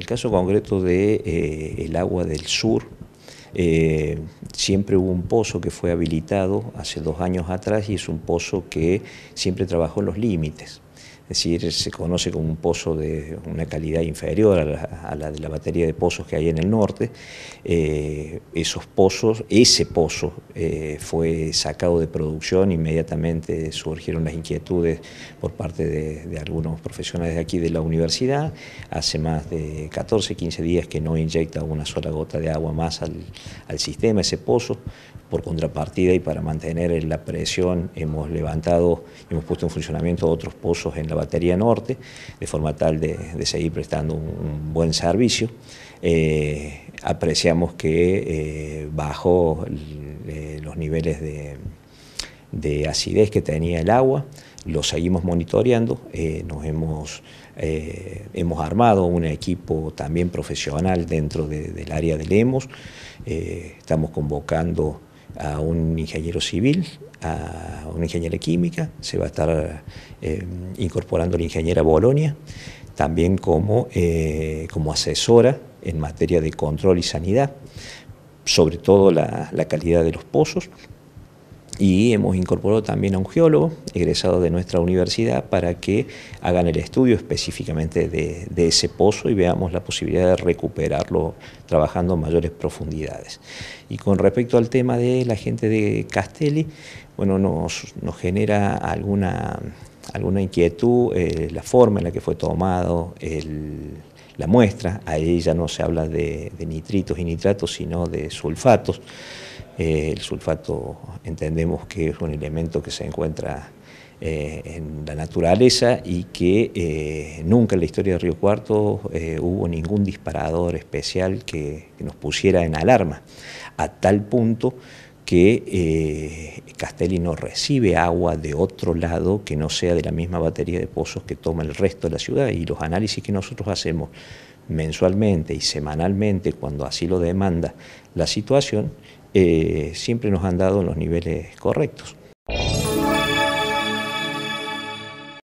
el caso concreto del de, eh, el agua del sur, eh, siempre hubo un pozo que fue habilitado hace dos años atrás y es un pozo que siempre trabajó en los límites es decir, se conoce como un pozo de una calidad inferior a la, de la batería de pozos que hay en el norte. Eh, esos pozos, ese pozo eh, fue sacado de producción, inmediatamente surgieron las inquietudes por parte de, algunos profesionales de aquí de la universidad. Hace más de 14, 15 días que no inyecta una sola gota de agua más al, sistema, ese pozo. Por contrapartida y para mantener la presión hemos levantado, hemos puesto en funcionamiento otros pozos en la batería norte, de forma tal de, seguir prestando un, buen servicio. Eh, apreciamos que eh, bajo eh, los niveles de, acidez que tenía el agua, lo seguimos monitoreando, nos hemos, hemos armado un equipo también profesional dentro del área de Lemos, estamos convocando a un ingeniero civil, a una ingeniera química, se va a estar eh, incorporando la ingeniera Bolonia, también eh, como, asesora en materia de control y sanidad, sobre todo la calidad de los pozos y hemos incorporado también a un geólogo egresado de nuestra universidad para que hagan el estudio específicamente de, ese pozo y veamos la posibilidad de recuperarlo trabajando en mayores profundidades. Y con respecto al tema de la gente de Castelli, bueno, nos, genera alguna, alguna inquietud eh, la forma en la que fue tomado la muestra, ahí ya no se habla de nitritos y nitratos, sino de sulfatos. Eh, el sulfato entendemos que es un elemento que se encuentra eh, en la naturaleza y que eh, nunca en la historia de Río Cuarto hubo ningún disparador especial que, que, nos pusiera en alarma, a tal punto que Castelli no recibe agua de otro lado que no sea de la misma batería de pozos que toma el resto de la ciudad y los análisis que nosotros hacemos mensualmente y semanalmente cuando así lo demanda la situación eh, siempre nos han dado los niveles correctos.